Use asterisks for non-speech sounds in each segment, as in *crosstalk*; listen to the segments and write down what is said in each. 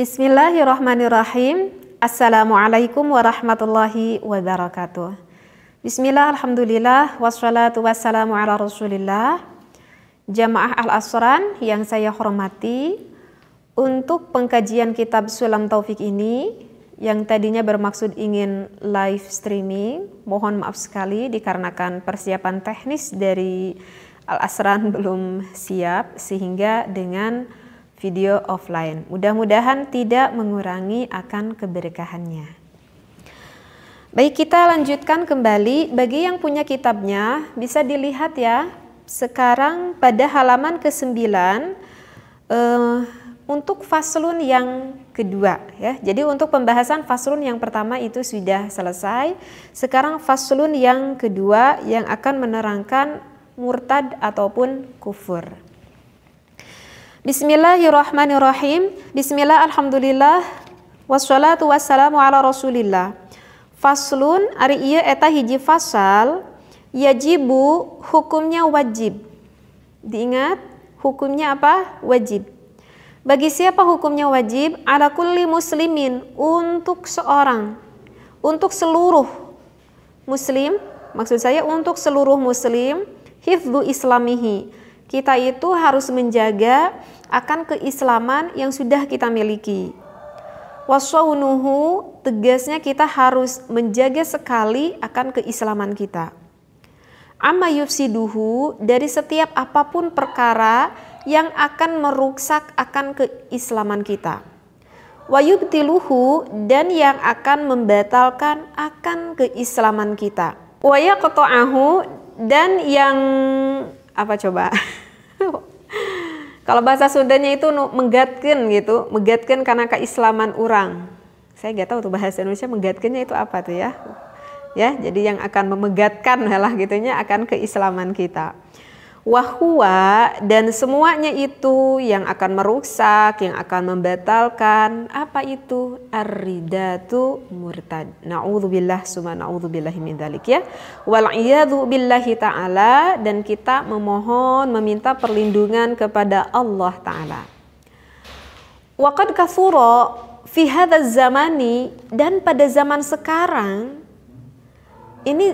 Bismillahirrahmanirrahim. Assalamualaikum warahmatullahi wabarakatuh. Bismillah, alhamdulillah, wassalatu wassalamu ala rasulillah. Jamaah Al-Asran yang saya hormati, untuk pengkajian kitab Sulam Taufik ini, yang tadinya bermaksud ingin live streaming, mohon maaf sekali dikarenakan persiapan teknis dari Al-Asran *laughs* belum siap, sehingga dengan video offline. Mudah-mudahan tidak mengurangi akan keberkahannya. Baik, kita lanjutkan kembali. Bagi yang punya kitabnya, bisa dilihat ya. Sekarang pada halaman ke-9 eh, untuk faslun yang kedua ya. Jadi untuk pembahasan faslun yang pertama itu sudah selesai. Sekarang faslun yang kedua yang akan menerangkan murtad ataupun kufur. Bismillahirrahmanirrahim. Bismillah alhamdulillah wassalatu wassalamu ala Rasulillah. Faslun ari iya eta hiji fasal yajibu hukumnya wajib. Diingat hukumnya apa? Wajib. Bagi siapa hukumnya wajib? Ala kulli muslimin untuk seorang. Untuk seluruh muslim, maksud saya untuk seluruh muslim hifdu islamihi kita itu harus menjaga akan keislaman yang sudah kita miliki. Wasawunuhu tegasnya kita harus menjaga sekali akan keislaman kita. Amma yufsiduhu dari setiap apapun perkara yang akan merusak akan keislaman kita. Wayubtiluhu dan yang akan membatalkan akan keislaman kita. Waya Wayaqta'ahu dan yang apa coba? Kalau bahasa Sundanya itu menggatkan gitu, menggatkan karena keislaman orang. Saya nggak tahu tuh bahasa Indonesia menggatkannya itu apa tuh ya. Ya, jadi yang akan memegatkan lah gitunya akan keislaman kita wahwa dan semuanya itu yang akan merusak, yang akan membatalkan apa itu ar murtad. Nauzubillah summa nauzubillahi min dzalik ya. Wal billahi taala dan kita memohon meminta perlindungan kepada Allah taala. Waqad kasuro fi hadha zamani dan pada zaman sekarang ini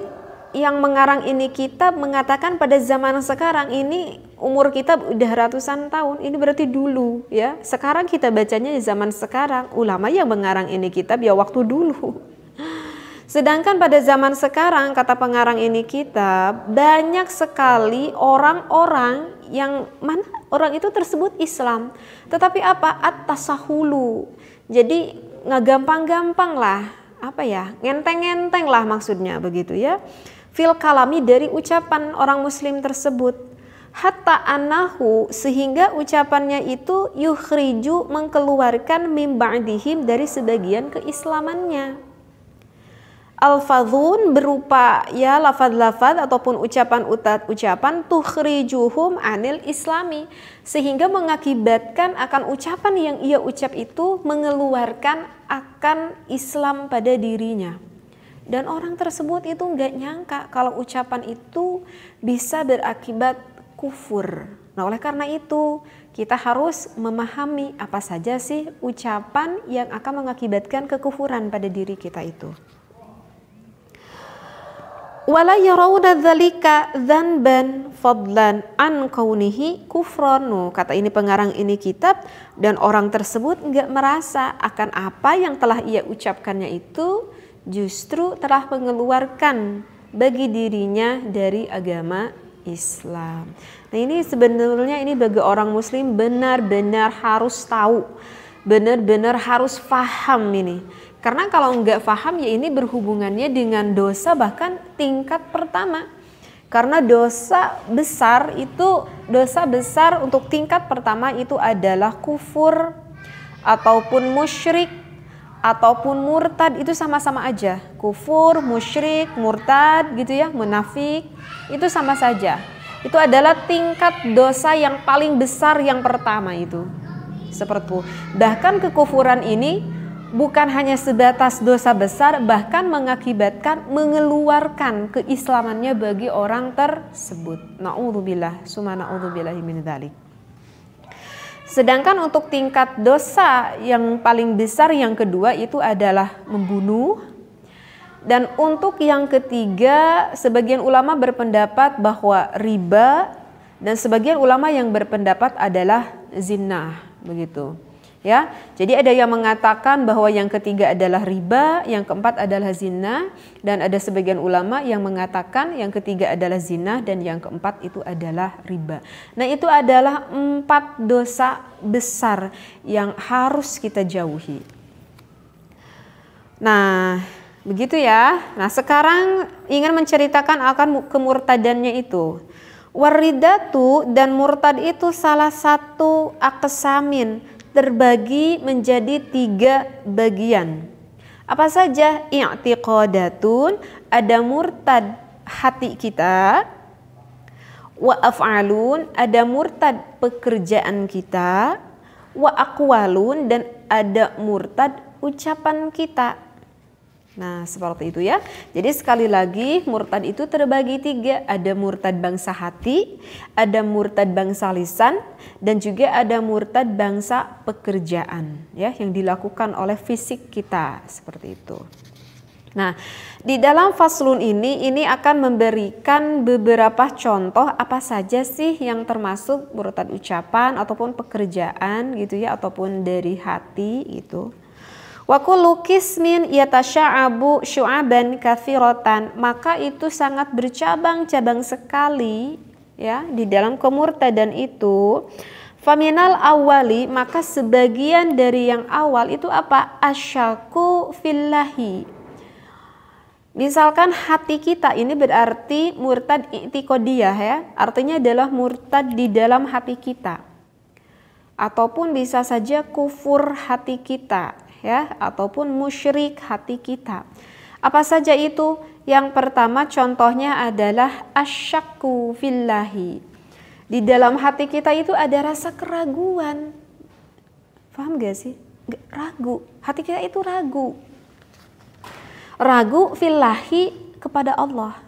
yang mengarang ini kitab mengatakan pada zaman sekarang ini umur kita udah ratusan tahun. Ini berarti dulu ya. Sekarang kita bacanya di zaman sekarang. Ulama yang mengarang ini kitab ya waktu dulu. *laughs* Sedangkan pada zaman sekarang kata pengarang ini kitab banyak sekali orang-orang yang mana orang itu tersebut Islam. Tetapi apa? atas sahulu Jadi nggak gampang-gampang lah apa ya ngenteng-ngenteng lah maksudnya begitu ya fil kalami dari ucapan orang muslim tersebut hatta anahu sehingga ucapannya itu yukhriju mim ba'dihim dari sebagian keislamannya Alfadhun berupa ya lafad-lafad ataupun ucapan-ucapan tukhrijuhum anil islami sehingga mengakibatkan akan ucapan yang ia ucap itu mengeluarkan akan Islam pada dirinya. Dan orang tersebut itu nggak nyangka kalau ucapan itu bisa berakibat kufur. Nah, oleh karena itu, kita harus memahami apa saja sih ucapan yang akan mengakibatkan kekufuran pada diri kita itu. Wala yarawna dzalika dzanban fadlan an kaunihi kufronu. Kata ini pengarang ini kitab dan orang tersebut nggak merasa akan apa yang telah ia ucapkannya itu justru telah mengeluarkan bagi dirinya dari agama Islam. Nah, ini sebenarnya ini bagi orang muslim benar-benar harus tahu, benar-benar harus faham ini. Karena kalau enggak faham ya ini berhubungannya dengan dosa bahkan tingkat pertama. Karena dosa besar itu dosa besar untuk tingkat pertama itu adalah kufur ataupun musyrik ataupun murtad itu sama-sama aja. Kufur, musyrik, murtad gitu ya, munafik itu sama saja. Itu adalah tingkat dosa yang paling besar yang pertama itu. Seperti itu. Bahkan kekufuran ini bukan hanya sebatas dosa besar bahkan mengakibatkan mengeluarkan keislamannya bagi orang tersebut. Nauzubillah, sumana auzubillahi min dzalik. Sedangkan untuk tingkat dosa yang paling besar yang kedua itu adalah membunuh. Dan untuk yang ketiga, sebagian ulama berpendapat bahwa riba dan sebagian ulama yang berpendapat adalah zina, begitu ya. Jadi ada yang mengatakan bahwa yang ketiga adalah riba, yang keempat adalah zina dan ada sebagian ulama yang mengatakan yang ketiga adalah zina dan yang keempat itu adalah riba. Nah, itu adalah empat dosa besar yang harus kita jauhi. Nah, begitu ya. Nah, sekarang ingin menceritakan akan kemurtadannya itu. Waridatu dan murtad itu salah satu aksamin terbagi menjadi tiga bagian. Apa saja? I'tiqadatun, ada murtad hati kita, wa ada murtad pekerjaan kita, wa dan ada murtad ucapan kita. Nah, seperti itu ya. Jadi sekali lagi murtad itu terbagi tiga. Ada murtad bangsa hati, ada murtad bangsa lisan, dan juga ada murtad bangsa pekerjaan ya yang dilakukan oleh fisik kita seperti itu. Nah, di dalam faslun ini ini akan memberikan beberapa contoh apa saja sih yang termasuk murtad ucapan ataupun pekerjaan gitu ya ataupun dari hati gitu. Wa kullu kismin yatasya'abu syu'aban kafirotan. Maka itu sangat bercabang-cabang sekali ya di dalam kemurtadan itu. Faminal awali maka sebagian dari yang awal itu apa? Asyaku fillahi. Misalkan hati kita ini berarti murtad itikodiyah ya. Artinya adalah murtad di dalam hati kita. Ataupun bisa saja kufur hati kita ya ataupun musyrik hati kita. Apa saja itu? Yang pertama contohnya adalah asyakku fillahi. Di dalam hati kita itu ada rasa keraguan. Paham gak sih? Ragu. Hati kita itu ragu. Ragu fillahi kepada Allah.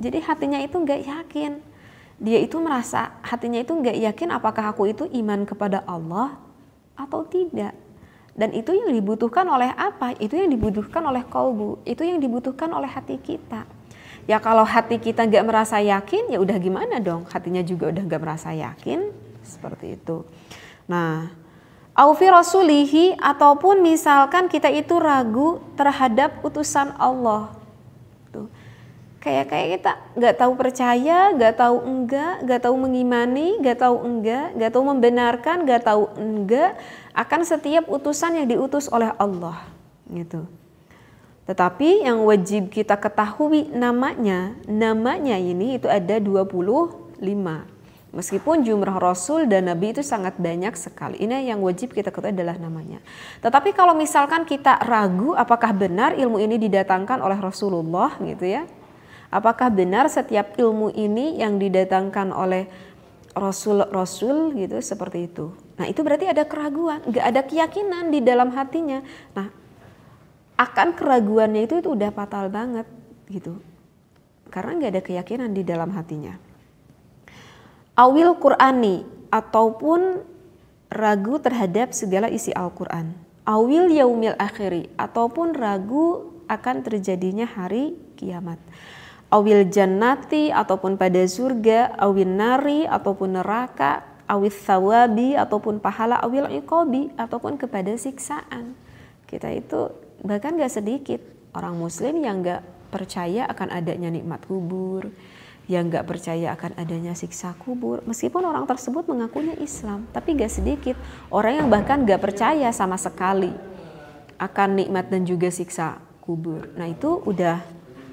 Jadi hatinya itu nggak yakin. Dia itu merasa hatinya itu nggak yakin apakah aku itu iman kepada Allah atau tidak. Dan itu yang dibutuhkan oleh apa? Itu yang dibutuhkan oleh kolbu, itu yang dibutuhkan oleh hati kita. Ya kalau hati kita nggak merasa yakin, ya udah gimana dong? Hatinya juga udah nggak merasa yakin, seperti itu. Nah, Aufi Rasulihi ataupun misalkan kita itu ragu terhadap utusan Allah kayak kayak kita nggak tahu percaya, nggak tahu enggak, nggak tahu mengimani, nggak tahu enggak, nggak tahu membenarkan, nggak tahu enggak akan setiap utusan yang diutus oleh Allah gitu. Tetapi yang wajib kita ketahui namanya, namanya ini itu ada 25. Meskipun jumlah rasul dan nabi itu sangat banyak sekali. Ini yang wajib kita ketahui adalah namanya. Tetapi kalau misalkan kita ragu apakah benar ilmu ini didatangkan oleh Rasulullah gitu ya Apakah benar setiap ilmu ini yang didatangkan oleh rasul-rasul gitu seperti itu? Nah itu berarti ada keraguan, nggak ada keyakinan di dalam hatinya. Nah akan keraguannya itu itu udah fatal banget gitu, karena nggak ada keyakinan di dalam hatinya. Awil Qurani ataupun ragu terhadap segala isi Al-Quran. Awil yaumil akhiri ataupun ragu akan terjadinya hari kiamat awil jannati ataupun pada surga, awil nari ataupun neraka, awil thawabi ataupun pahala, awil iqobi ataupun kepada siksaan. Kita itu bahkan gak sedikit orang muslim yang gak percaya akan adanya nikmat kubur, yang gak percaya akan adanya siksa kubur. Meskipun orang tersebut mengakunya Islam, tapi gak sedikit orang yang bahkan gak percaya sama sekali akan nikmat dan juga siksa kubur. Nah itu udah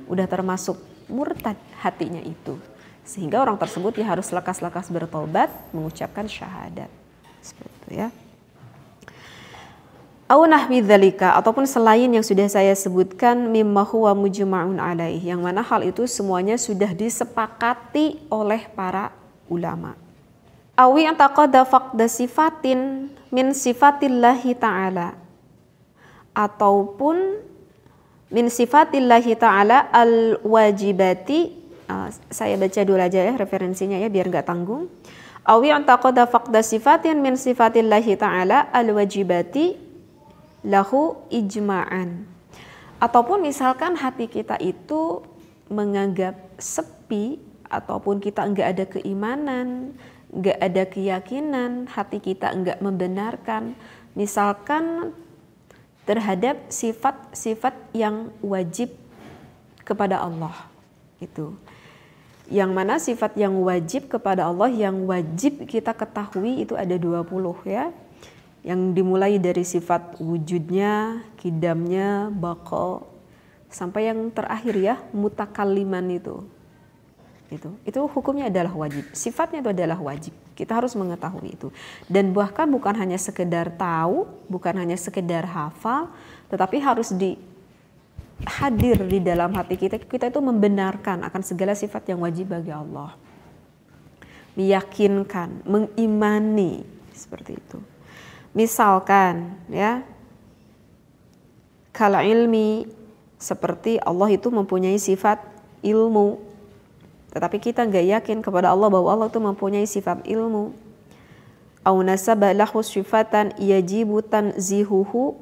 udah termasuk murtad hatinya itu. Sehingga orang tersebut ya harus lekas-lekas bertobat mengucapkan syahadat. Seperti itu ya. Aunah bidzalika ataupun selain yang sudah saya sebutkan mimma huwa mujma'un alaih yang mana hal itu semuanya sudah disepakati oleh para ulama. Awi antaqada faqda sifatin min sifatillahi ta'ala ataupun min sifatillahi ta'ala al-wajibati uh, saya baca dulu aja ya referensinya ya biar nggak tanggung awi antaqada faqda sifatin min sifatillahi ta'ala al-wajibati lahu ijma'an ataupun misalkan hati kita itu menganggap sepi ataupun kita nggak ada keimanan nggak ada keyakinan hati kita nggak membenarkan misalkan terhadap sifat-sifat yang wajib kepada Allah itu yang mana sifat yang wajib kepada Allah yang wajib kita ketahui itu ada 20 ya yang dimulai dari sifat wujudnya, kidamnya, bakal sampai yang terakhir ya mutakaliman itu itu itu hukumnya adalah wajib sifatnya itu adalah wajib kita harus mengetahui itu. Dan bahkan bukan hanya sekedar tahu, bukan hanya sekedar hafal, tetapi harus di hadir di dalam hati kita. Kita itu membenarkan akan segala sifat yang wajib bagi Allah. Meyakinkan, mengimani seperti itu. Misalkan ya kalau ilmi seperti Allah itu mempunyai sifat ilmu tetapi kita nggak yakin kepada Allah bahwa Allah itu mempunyai sifat ilmu. Au nasaba lahu sifatan yajibu zihuhu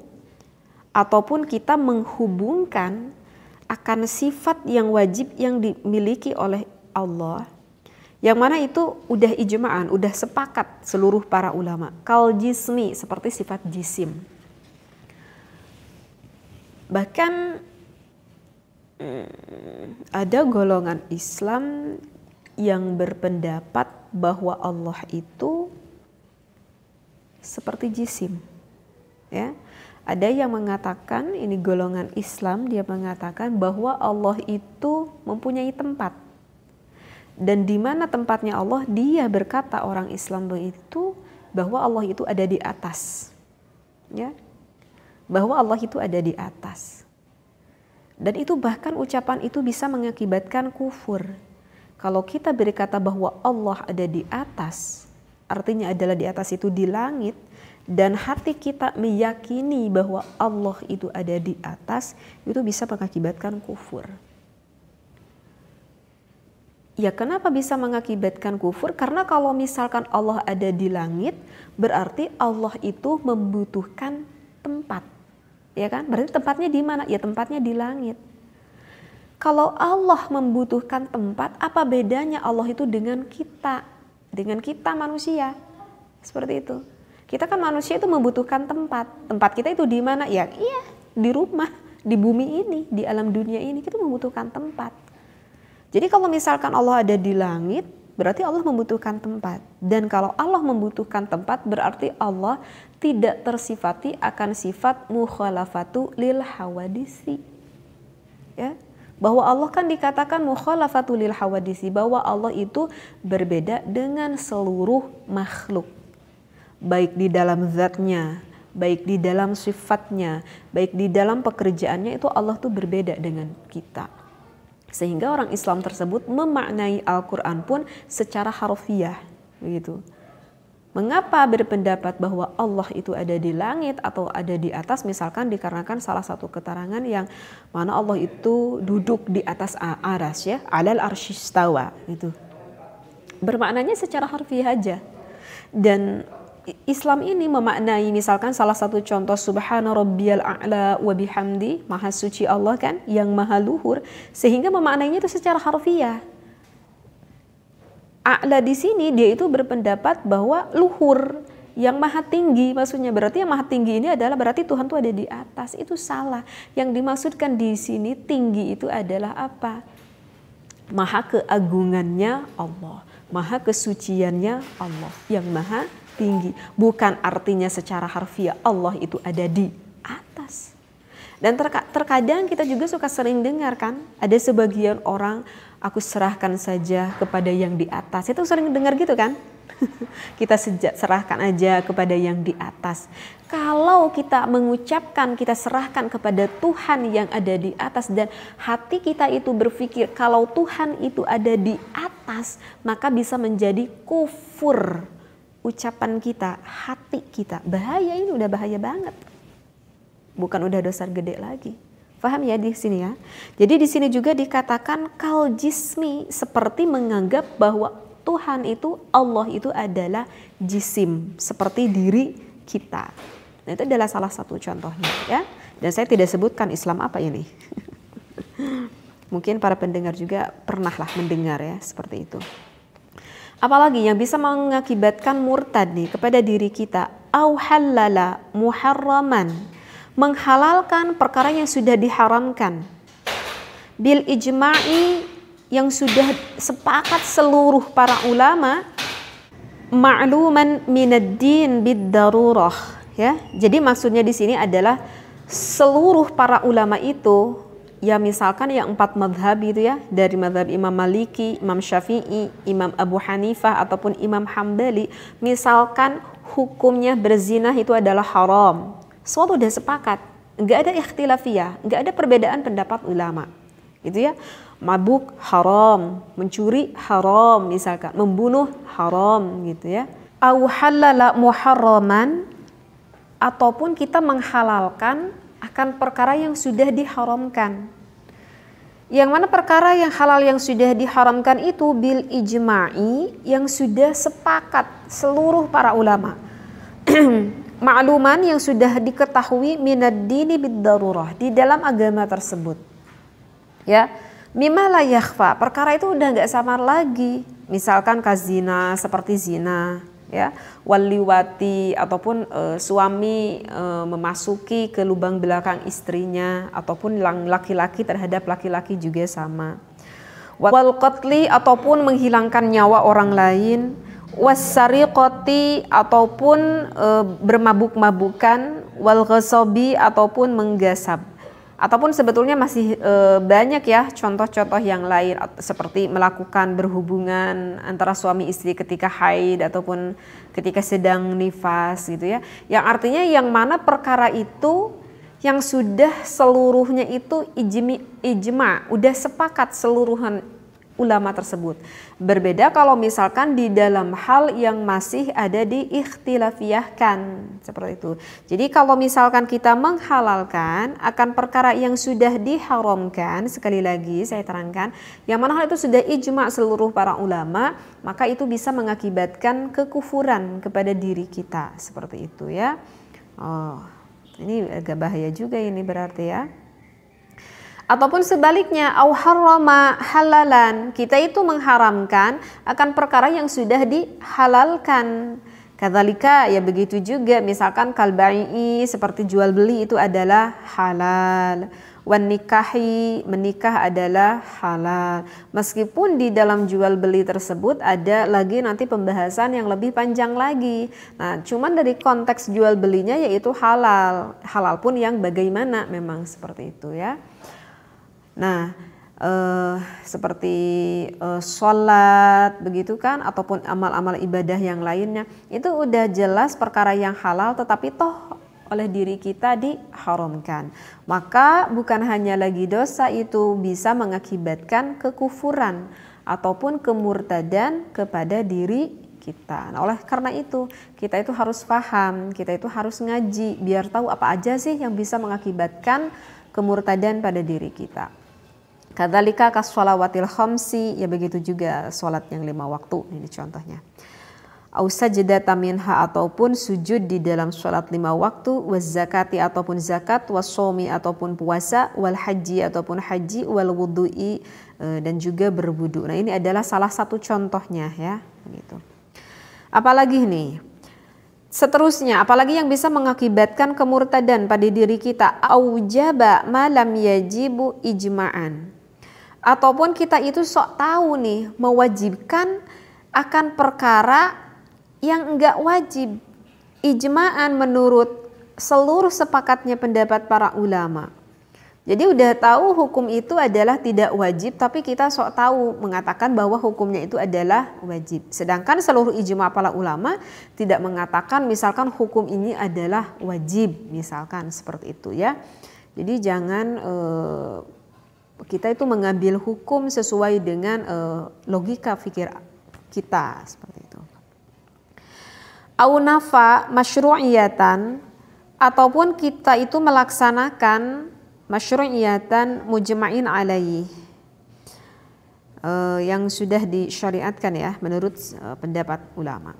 ataupun kita menghubungkan akan sifat yang wajib yang dimiliki oleh Allah yang mana itu udah ijma'an, udah sepakat seluruh para ulama. Kal jismi seperti sifat jisim. Bahkan Hmm. ada golongan Islam yang berpendapat bahwa Allah itu seperti jisim. Ya. Ada yang mengatakan ini golongan Islam dia mengatakan bahwa Allah itu mempunyai tempat. Dan di mana tempatnya Allah dia berkata orang Islam itu bahwa Allah itu ada di atas. Ya. Bahwa Allah itu ada di atas. Dan itu bahkan ucapan itu bisa mengakibatkan kufur. Kalau kita berkata bahwa Allah ada di atas, artinya adalah di atas itu di langit, dan hati kita meyakini bahwa Allah itu ada di atas, itu bisa mengakibatkan kufur. Ya kenapa bisa mengakibatkan kufur? Karena kalau misalkan Allah ada di langit, berarti Allah itu membutuhkan tempat Ya kan? Berarti tempatnya di mana? Ya tempatnya di langit. Kalau Allah membutuhkan tempat, apa bedanya Allah itu dengan kita? Dengan kita manusia. Seperti itu. Kita kan manusia itu membutuhkan tempat. Tempat kita itu di mana? Ya, iya, di rumah, di bumi ini, di alam dunia ini kita membutuhkan tempat. Jadi kalau misalkan Allah ada di langit, berarti Allah membutuhkan tempat. Dan kalau Allah membutuhkan tempat, berarti Allah tidak tersifati akan sifat mukhalafatu lil hawadisi. Ya, bahwa Allah kan dikatakan mukhalafatu lil hawadisi bahwa Allah itu berbeda dengan seluruh makhluk baik di dalam zatnya baik di dalam sifatnya baik di dalam pekerjaannya itu Allah tuh berbeda dengan kita sehingga orang Islam tersebut memaknai Al-Quran pun secara harfiah. Begitu. Mengapa berpendapat bahwa Allah itu ada di langit atau ada di atas misalkan dikarenakan salah satu keterangan yang mana Allah itu duduk di atas aras ya, alal arsyistawa itu. Bermaknanya secara harfiah aja. Dan Islam ini memaknai misalkan salah satu contoh subhana rabbiyal a'la wa bihamdi maha suci Allah kan yang maha luhur sehingga memaknainya itu secara harfiah a'la di sini dia itu berpendapat bahwa luhur yang maha tinggi maksudnya berarti yang maha tinggi ini adalah berarti Tuhan itu ada di atas itu salah yang dimaksudkan di sini tinggi itu adalah apa maha keagungannya Allah maha kesuciannya Allah yang maha tinggi. Bukan artinya secara harfiah Allah itu ada di atas. Dan terkadang kita juga suka sering dengar kan, ada sebagian orang aku serahkan saja kepada yang di atas. Itu sering dengar gitu kan? *laughs* kita sejak serahkan aja kepada yang di atas. Kalau kita mengucapkan, kita serahkan kepada Tuhan yang ada di atas dan hati kita itu berpikir kalau Tuhan itu ada di atas, maka bisa menjadi kufur ucapan kita, hati kita. Bahaya ini udah bahaya banget. Bukan udah dosa gede lagi. Faham ya di sini ya. Jadi di sini juga dikatakan kal jismi seperti menganggap bahwa Tuhan itu Allah itu adalah jisim seperti diri kita. Nah, itu adalah salah satu contohnya ya. Dan saya tidak sebutkan Islam apa ini. *laughs* Mungkin para pendengar juga pernahlah mendengar ya seperti itu. Apalagi yang bisa mengakibatkan murtad nih kepada diri kita. Au halala muharraman. Menghalalkan perkara yang sudah diharamkan. Bil ijma'i yang sudah sepakat seluruh para ulama ma'luman minad din bid darurah ya. Jadi maksudnya di sini adalah seluruh para ulama itu ya misalkan yang empat madhab itu ya dari madhab Imam Maliki, Imam Syafi'i, Imam Abu Hanifah ataupun Imam Hambali misalkan hukumnya berzinah itu adalah haram semua sudah sepakat nggak ada ikhtilafiyah nggak ada perbedaan pendapat ulama gitu ya mabuk haram mencuri haram misalkan membunuh haram gitu ya au halala muharraman ataupun kita menghalalkan akan perkara yang sudah diharamkan. Yang mana perkara yang halal yang sudah diharamkan itu bil ijma'i yang sudah sepakat seluruh para ulama. *clears throat* Makluman yang sudah diketahui minad dini bid darurah di dalam agama tersebut. Ya, mimma la yakhfa, perkara itu udah nggak samar lagi. Misalkan kazina seperti zina, ya waliwati ataupun e, suami e, memasuki ke lubang belakang istrinya ataupun laki-laki terhadap laki-laki juga sama wal qatli ataupun menghilangkan nyawa orang lain koti ataupun e, bermabuk-mabukan wal ataupun menggasap ataupun sebetulnya masih e, banyak ya contoh-contoh yang lain seperti melakukan berhubungan antara suami istri ketika haid ataupun ketika sedang nifas gitu ya. Yang artinya yang mana perkara itu yang sudah seluruhnya itu ijmi ijma, udah sepakat seluruhan ulama tersebut. Berbeda kalau misalkan di dalam hal yang masih ada di ikhtilafiyahkan seperti itu. Jadi kalau misalkan kita menghalalkan akan perkara yang sudah diharamkan, sekali lagi saya terangkan, yang mana hal itu sudah ijma seluruh para ulama, maka itu bisa mengakibatkan kekufuran kepada diri kita seperti itu ya. Oh, ini agak bahaya juga ini berarti ya ataupun sebaliknya au harrama halalan kita itu mengharamkan akan perkara yang sudah dihalalkan kadzalika ya begitu juga misalkan kalbai seperti jual beli itu adalah halal wan nikahi menikah adalah halal meskipun di dalam jual beli tersebut ada lagi nanti pembahasan yang lebih panjang lagi nah cuman dari konteks jual belinya yaitu halal halal pun yang bagaimana memang seperti itu ya Nah, eh, seperti eh, sholat begitu kan ataupun amal-amal ibadah yang lainnya itu udah jelas perkara yang halal tetapi toh oleh diri kita diharamkan. Maka bukan hanya lagi dosa itu bisa mengakibatkan kekufuran ataupun kemurtadan kepada diri kita. Nah, oleh karena itu, kita itu harus paham, kita itu harus ngaji biar tahu apa aja sih yang bisa mengakibatkan kemurtadan pada diri kita. Kadalika kasolawatil khamsi, ya begitu juga sholat yang lima waktu, ini contohnya. Ausa tamin taminha ataupun sujud di dalam sholat lima waktu, was zakati ataupun zakat, was somi ataupun puasa, wal haji ataupun haji, wal wudu'i e, dan juga berwudu. Nah ini adalah salah satu contohnya ya. Gitu. Apalagi nih, Seterusnya, apalagi yang bisa mengakibatkan kemurtadan pada diri kita, aujaba malam yajibu ijma'an ataupun kita itu sok tahu nih mewajibkan akan perkara yang enggak wajib ijma'an menurut seluruh sepakatnya pendapat para ulama jadi udah tahu hukum itu adalah tidak wajib tapi kita sok tahu mengatakan bahwa hukumnya itu adalah wajib sedangkan seluruh ijma para ulama tidak mengatakan misalkan hukum ini adalah wajib misalkan seperti itu ya jadi jangan eh, kita itu mengambil hukum sesuai dengan e, logika pikir kita seperti itu. Aunafa masyru'iyatan ataupun kita itu melaksanakan masyru'iyatan mujma'in alaihi e, yang sudah disyariatkan ya menurut e, pendapat ulama.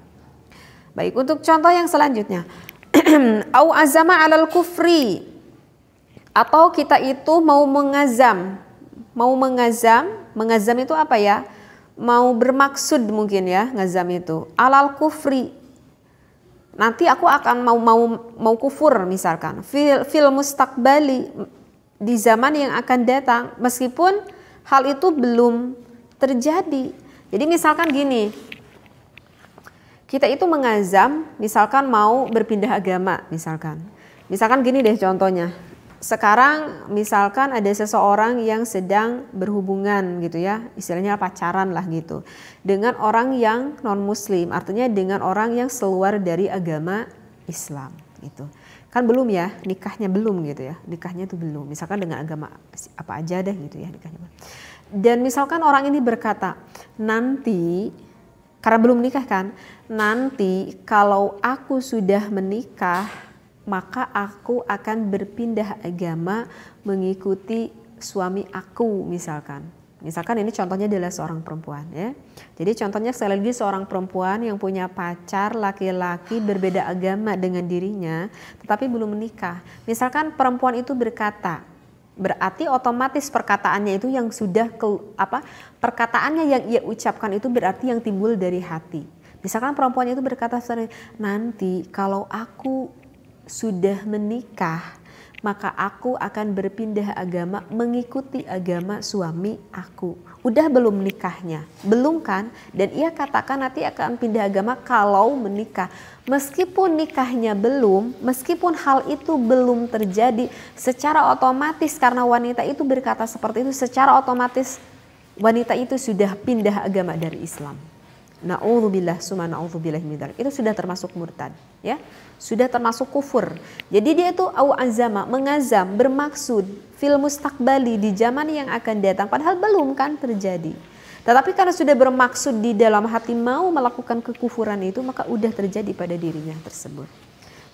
Baik, untuk contoh yang selanjutnya. *clears throat* Au azama alal kufri atau kita itu mau mengazam mau mengazam, mengazam itu apa ya? Mau bermaksud mungkin ya ngazam itu. Alal kufri. Nanti aku akan mau mau mau kufur misalkan. Fil, fil mustakbali di zaman yang akan datang meskipun hal itu belum terjadi. Jadi misalkan gini. Kita itu mengazam misalkan mau berpindah agama misalkan. Misalkan gini deh contohnya sekarang misalkan ada seseorang yang sedang berhubungan gitu ya istilahnya pacaran lah gitu dengan orang yang non muslim artinya dengan orang yang seluar dari agama Islam gitu kan belum ya nikahnya belum gitu ya nikahnya itu belum misalkan dengan agama apa aja deh gitu ya nikahnya dan misalkan orang ini berkata nanti karena belum nikah kan nanti kalau aku sudah menikah maka aku akan berpindah agama mengikuti suami aku misalkan. Misalkan ini contohnya adalah seorang perempuan ya. Jadi contohnya sekali lagi seorang perempuan yang punya pacar laki-laki berbeda agama dengan dirinya tetapi belum menikah. Misalkan perempuan itu berkata, berarti otomatis perkataannya itu yang sudah ke, apa perkataannya yang ia ucapkan itu berarti yang timbul dari hati misalkan perempuan itu berkata nanti kalau aku sudah menikah, maka aku akan berpindah agama mengikuti agama suami aku. Udah belum nikahnya? Belum kan? Dan ia katakan nanti akan pindah agama kalau menikah. Meskipun nikahnya belum, meskipun hal itu belum terjadi, secara otomatis karena wanita itu berkata seperti itu, secara otomatis wanita itu sudah pindah agama dari Islam. Na'udzubillah summa na'udzubillahi min Itu sudah termasuk murtad, ya. Sudah termasuk kufur. Jadi dia itu au azama, mengazam, bermaksud fil mustaqbali di zaman yang akan datang padahal belum kan terjadi. Tetapi karena sudah bermaksud di dalam hati mau melakukan kekufuran itu maka udah terjadi pada dirinya tersebut.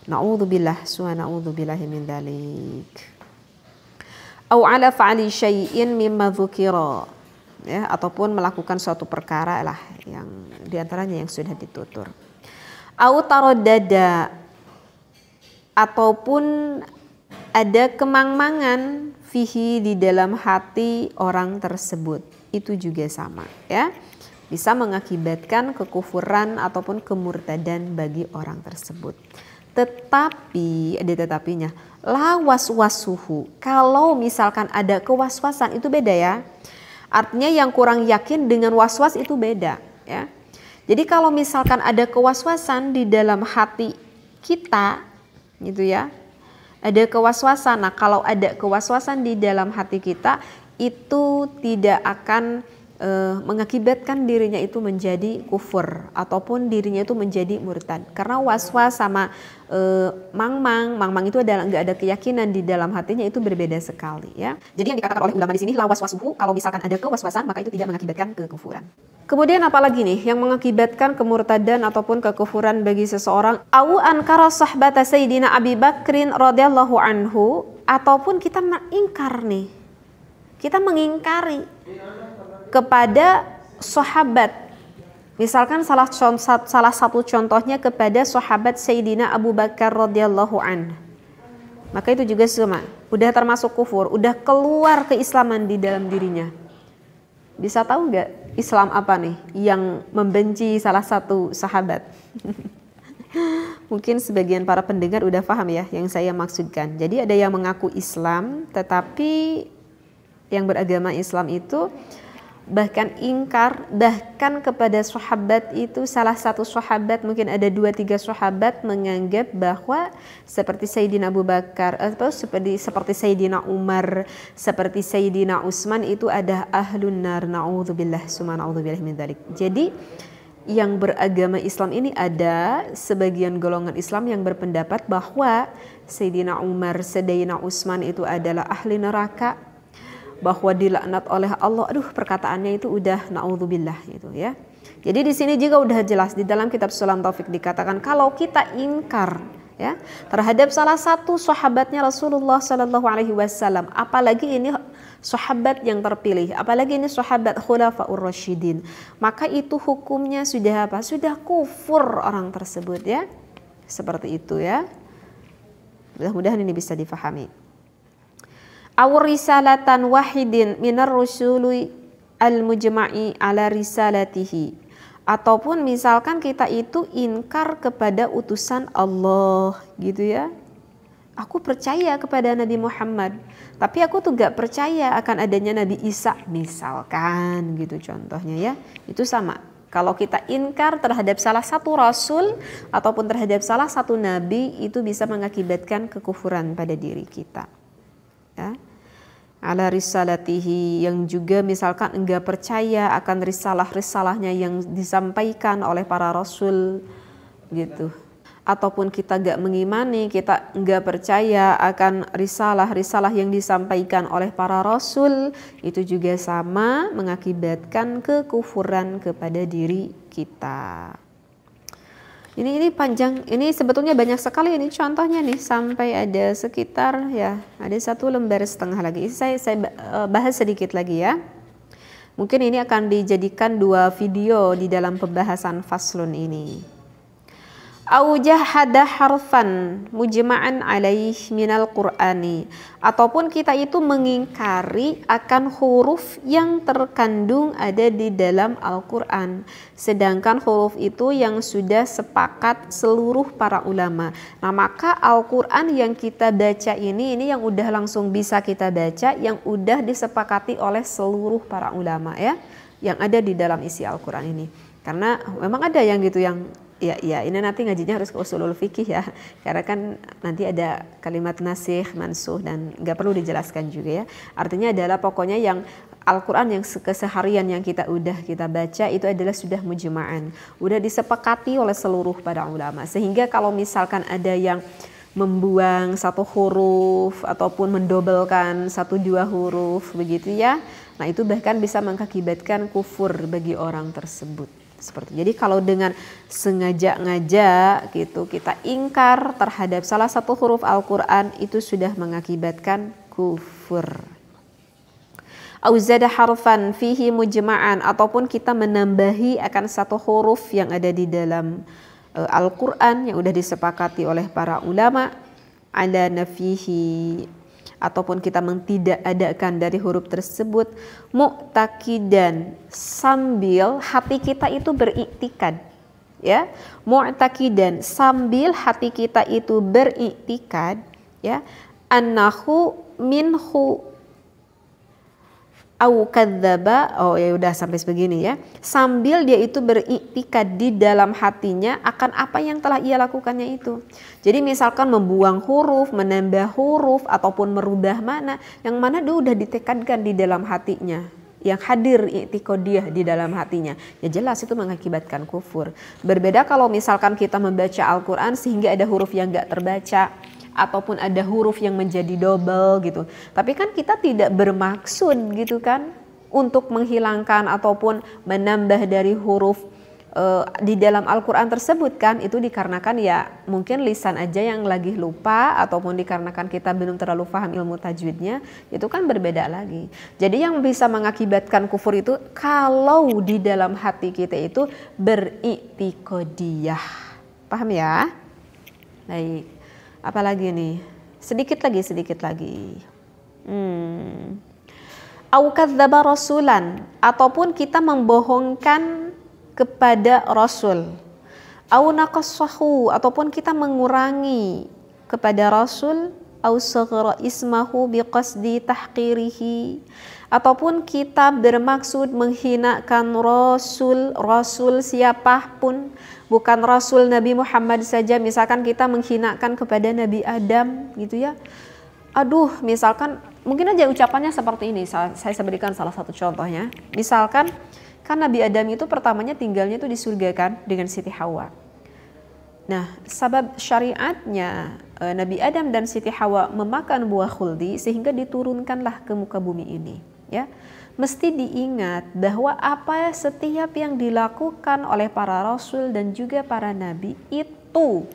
Na'udzubillah summa na'udzubillahi min Au ala fa'ali syai'in mimma dzukira ya ataupun melakukan suatu perkara lah yang diantaranya yang sudah ditutur. Au dada ataupun ada kemangmangan fihi di dalam hati orang tersebut itu juga sama ya bisa mengakibatkan kekufuran ataupun kemurtadan bagi orang tersebut tetapi ada tetapinya lawas wasuhu kalau misalkan ada kewaswasan itu beda ya Artinya yang kurang yakin dengan was-was itu beda, ya. Jadi kalau misalkan ada kewaswasan di dalam hati kita, gitu ya, ada kewaswasan. Nah kalau ada kewaswasan di dalam hati kita, itu tidak akan Eh, mengakibatkan dirinya itu menjadi kufur ataupun dirinya itu menjadi murtad karena was-was sama eh, mang-mang mang-mang itu adalah nggak ada keyakinan di dalam hatinya itu berbeda sekali ya jadi yang dikatakan oleh ulama di sini lawas wasuhu kalau misalkan ada kewaswasan maka itu tidak mengakibatkan kekufuran Kemudian apalagi nih yang mengakibatkan kemurtadan ataupun kekufuran bagi seseorang au ankara sahabat sayyidina Abi Bakrin radhiyallahu anhu ataupun kita mengingkar nih. Kita mengingkari kepada sahabat. Misalkan salah, salah satu contohnya kepada sahabat Sayyidina Abu Bakar radhiyallahu an. Maka itu juga sama, udah termasuk kufur, udah keluar keislaman di dalam dirinya. Bisa tahu nggak Islam apa nih yang membenci salah satu sahabat? *laughs* Mungkin sebagian para pendengar udah paham ya yang saya maksudkan. Jadi ada yang mengaku Islam tetapi yang beragama Islam itu bahkan ingkar bahkan kepada sahabat itu salah satu sahabat mungkin ada dua tiga sahabat menganggap bahwa seperti Sayyidina Abu Bakar eh, atau seperti seperti Sayyidina Umar seperti Sayyidina Utsman itu ada ahlun nar naudzubillah summa naudzubillah min dzalik jadi yang beragama Islam ini ada sebagian golongan Islam yang berpendapat bahwa Sayyidina Umar, Sayyidina Utsman itu adalah ahli neraka bahwa dilaknat oleh Allah. Aduh, perkataannya itu udah naudzubillah gitu ya. Jadi di sini juga udah jelas di dalam kitab Sulam Taufik dikatakan kalau kita ingkar ya terhadap salah satu sahabatnya Rasulullah Shallallahu Alaihi Wasallam, apalagi ini sahabat yang terpilih, apalagi ini sahabat Khulafaur Rasyidin, maka itu hukumnya sudah apa? Sudah kufur orang tersebut ya. Seperti itu ya. Mudah-mudahan ini bisa difahami aw risalatan wahidin minar rusuli al-mujma'i ala risalatihi ataupun misalkan kita itu inkar kepada utusan Allah gitu ya aku percaya kepada Nabi Muhammad tapi aku tuh gak percaya akan adanya Nabi Isa misalkan gitu contohnya ya itu sama kalau kita inkar terhadap salah satu rasul ataupun terhadap salah satu nabi itu bisa mengakibatkan kekufuran pada diri kita ya ala risalatihi yang juga misalkan enggak percaya akan risalah-risalahnya yang disampaikan oleh para rasul gitu ataupun kita enggak mengimani kita enggak percaya akan risalah-risalah yang disampaikan oleh para rasul itu juga sama mengakibatkan kekufuran kepada diri kita ini ini panjang ini sebetulnya banyak sekali ini contohnya nih sampai ada sekitar ya ada satu lembar setengah lagi saya saya eh, bahas sedikit lagi ya mungkin ini akan dijadikan dua video di dalam pembahasan faslun ini au jahada harfan mujma'an alaih minal qur'ani ataupun kita itu mengingkari akan huruf yang terkandung ada di dalam Al-Qur'an sedangkan huruf itu yang sudah sepakat seluruh para ulama nah maka Al-Qur'an yang kita baca ini ini yang udah langsung bisa kita baca yang udah disepakati oleh seluruh para ulama ya yang ada di dalam isi Al-Qur'an ini karena memang ada yang gitu yang Ya, ya, ini nanti ngajinya harus ke usulul fikih ya, karena kan nanti ada kalimat nasih, mansuh dan nggak perlu dijelaskan juga ya. Artinya adalah pokoknya yang Al-Quran yang keseharian yang kita udah kita baca itu adalah sudah mujma'an, udah disepakati oleh seluruh para ulama. Sehingga kalau misalkan ada yang membuang satu huruf ataupun mendobelkan satu dua huruf begitu ya, nah itu bahkan bisa mengakibatkan kufur bagi orang tersebut seperti jadi kalau dengan sengaja-ngaja gitu kita ingkar terhadap salah satu huruf Al-Qur'an itu sudah mengakibatkan kufur auzada harfan fihi mujma'an ataupun kita menambahi akan satu huruf yang ada di dalam e, Al-Qur'an yang sudah disepakati oleh para ulama ala nafihi ataupun kita mengtidak adakan dari huruf tersebut mu'takidan sambil hati kita itu beriktikad ya mu'takidan sambil hati kita itu beriktikad ya annahu minhu au kadzaba oh ya udah sampai sebegini ya sambil dia itu beriktikad di dalam hatinya akan apa yang telah ia lakukannya itu jadi misalkan membuang huruf menambah huruf ataupun merubah mana yang mana dia udah ditekankan di dalam hatinya yang hadir i'tikodiah di dalam hatinya. Ya jelas itu mengakibatkan kufur. Berbeda kalau misalkan kita membaca Al-Quran sehingga ada huruf yang gak terbaca ataupun ada huruf yang menjadi double gitu. Tapi kan kita tidak bermaksud gitu kan untuk menghilangkan ataupun menambah dari huruf uh, di dalam Al-Quran tersebut kan itu dikarenakan ya mungkin lisan aja yang lagi lupa ataupun dikarenakan kita belum terlalu paham ilmu tajwidnya itu kan berbeda lagi jadi yang bisa mengakibatkan kufur itu kalau di dalam hati kita itu beriktikodiyah paham ya? baik Apalagi nih? Sedikit lagi, sedikit lagi. Hmm. Aukadzaba rasulan ataupun kita membohongkan kepada rasul. Au ataupun kita mengurangi kepada rasul au saghra ismahu biqasdi tahqirihi ataupun kita bermaksud menghinakan rasul rasul siapapun bukan rasul Nabi Muhammad saja misalkan kita menghinakan kepada Nabi Adam gitu ya aduh misalkan mungkin aja ucapannya seperti ini saya, sebutkan salah satu contohnya misalkan kan Nabi Adam itu pertamanya tinggalnya itu di surga kan dengan Siti Hawa Nah, sebab syariatnya eh, Nabi Adam dan Siti Hawa memakan buah khuldi sehingga diturunkanlah ke muka bumi ini, ya. Mesti diingat bahwa apa setiap yang dilakukan oleh para rasul dan juga para nabi itu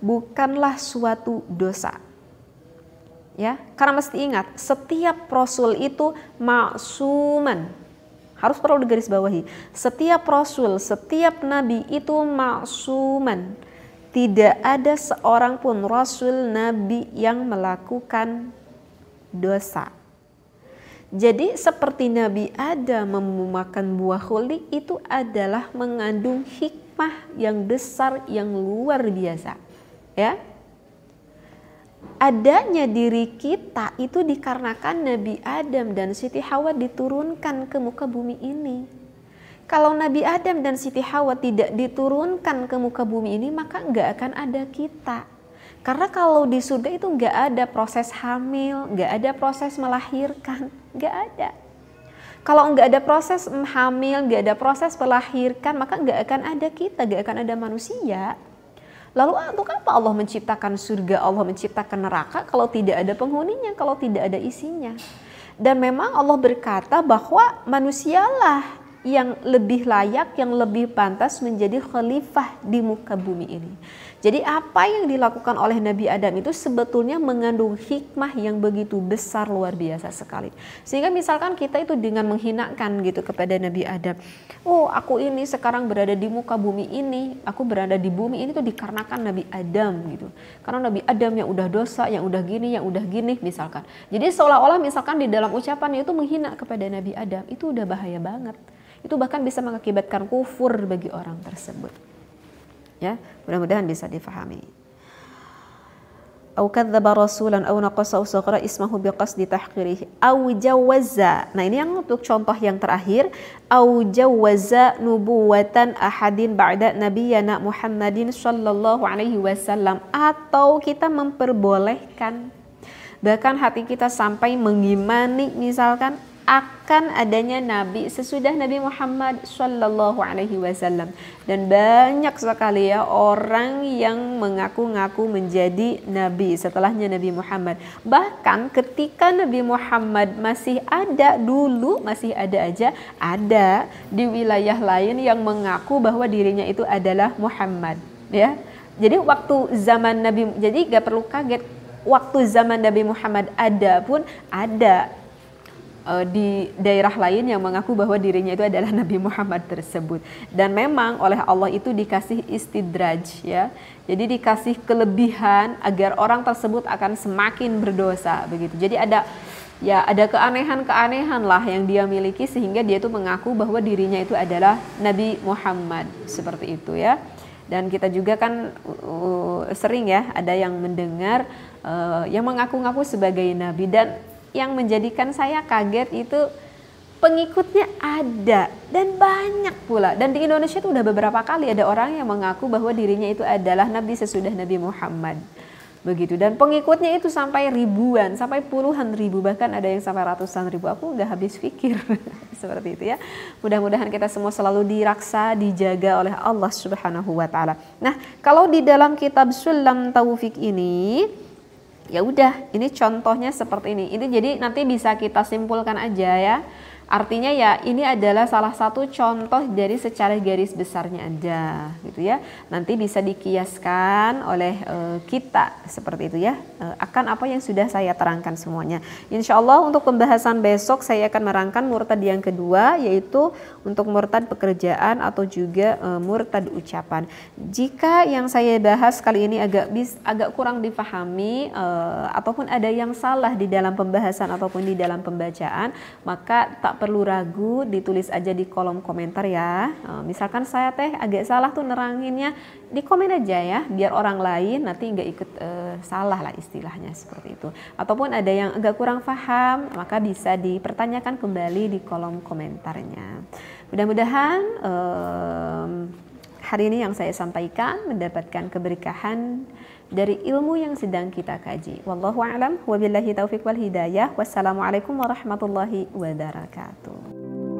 bukanlah suatu dosa. Ya, karena mesti ingat setiap rasul itu maksuman harus perlu digarisbawahi setiap rasul setiap nabi itu maksuman tidak ada seorang pun rasul nabi yang melakukan dosa jadi seperti Nabi Adam memakan buah huli itu adalah mengandung hikmah yang besar yang luar biasa ya adanya diri kita itu dikarenakan Nabi Adam dan Siti Hawa diturunkan ke muka bumi ini. Kalau Nabi Adam dan Siti Hawa tidak diturunkan ke muka bumi ini, maka nggak akan ada kita. Karena kalau di surga itu nggak ada proses hamil, nggak ada proses melahirkan, *laughs* nggak ada. Kalau nggak ada proses hamil, nggak ada proses melahirkan, maka nggak akan ada kita, nggak akan ada manusia. Lalu untuk ah, apa Allah menciptakan surga, Allah menciptakan neraka kalau tidak ada penghuninya, kalau tidak ada isinya? Dan memang Allah berkata bahwa manusialah yang lebih layak, yang lebih pantas menjadi khalifah di muka bumi ini. Jadi apa yang dilakukan oleh Nabi Adam itu sebetulnya mengandung hikmah yang begitu besar luar biasa sekali. Sehingga misalkan kita itu dengan menghinakan gitu kepada Nabi Adam. Oh aku ini sekarang berada di muka bumi ini, aku berada di bumi ini tuh dikarenakan Nabi Adam gitu. Karena Nabi Adam yang udah dosa, yang udah gini, yang udah gini misalkan. Jadi seolah-olah misalkan di dalam ucapannya itu menghina kepada Nabi Adam, itu udah bahaya banget. Itu bahkan bisa mengakibatkan kufur bagi orang tersebut ya mudah-mudahan bisa difahami au kadzdzaba rasulan au naqasa usghara ismahu biqasdi tahqirih au jawaza nah ini yang untuk contoh yang terakhir au jawaza nubuwatan ahadin ba'da nabiyana Muhammadin sallallahu alaihi wasallam atau kita memperbolehkan bahkan hati kita sampai mengimani misalkan akan adanya nabi sesudah Nabi Muhammad Shallallahu Alaihi Wasallam dan banyak sekali ya orang yang mengaku-ngaku menjadi nabi setelahnya Nabi Muhammad bahkan ketika Nabi Muhammad masih ada dulu masih ada aja ada di wilayah lain yang mengaku bahwa dirinya itu adalah Muhammad ya jadi waktu zaman Nabi jadi gak perlu kaget waktu zaman Nabi Muhammad ada pun ada Eh, di daerah lain yang mengaku bahwa dirinya itu adalah *laughs* Nabi Muhammad tersebut. Dan memang oleh Allah itu dikasih istidraj ya. Jadi dikasih kelebihan agar orang tersebut akan semakin berdosa begitu. Jadi ada ya ada keanehan-keanehan lah yang dia miliki sehingga dia itu mengaku bahwa dirinya itu adalah Nabi Muhammad seperti itu ya. Dan kita juga kan uh, sering ya ada yang mendengar uh, yang mengaku-ngaku sebagai nabi dan yang menjadikan saya kaget itu pengikutnya ada dan banyak pula dan di Indonesia itu udah beberapa kali ada orang yang mengaku bahwa dirinya itu adalah nabi sesudah Nabi Muhammad begitu dan pengikutnya itu sampai ribuan sampai puluhan ribu bahkan ada yang sampai ratusan ribu aku nggak habis pikir *laughs* seperti itu ya mudah-mudahan kita semua selalu diraksa dijaga oleh Allah Subhanahu wa taala nah kalau di dalam kitab Sulam Taufik ini ya udah ini contohnya seperti ini ini jadi nanti bisa kita simpulkan aja ya Artinya ya ini adalah salah satu contoh dari secara garis besarnya aja gitu ya. Nanti bisa dikiaskan oleh e, kita seperti itu ya e, akan apa yang sudah saya terangkan semuanya. Insya Allah untuk pembahasan besok saya akan merangkan murtad yang kedua yaitu untuk murtad pekerjaan atau juga e, murtad ucapan. Jika yang saya bahas kali ini agak bis, agak kurang dipahami e, ataupun ada yang salah di dalam pembahasan ataupun di dalam pembacaan maka tak perlu ragu, ditulis aja di kolom komentar ya. Eh, misalkan saya teh agak salah tuh neranginnya, di komen aja ya, biar orang lain nanti nggak ikut eh, salah lah istilahnya seperti itu. Ataupun ada yang agak kurang paham, maka bisa dipertanyakan kembali di kolom komentarnya. Mudah-mudahan eh, hari ini yang saya sampaikan mendapatkan keberkahan dari ilmu yang sedang kita kaji. Wallahu a'lam wabillahi taufik wal hidayah. Wassalamualaikum warahmatullahi wabarakatuh.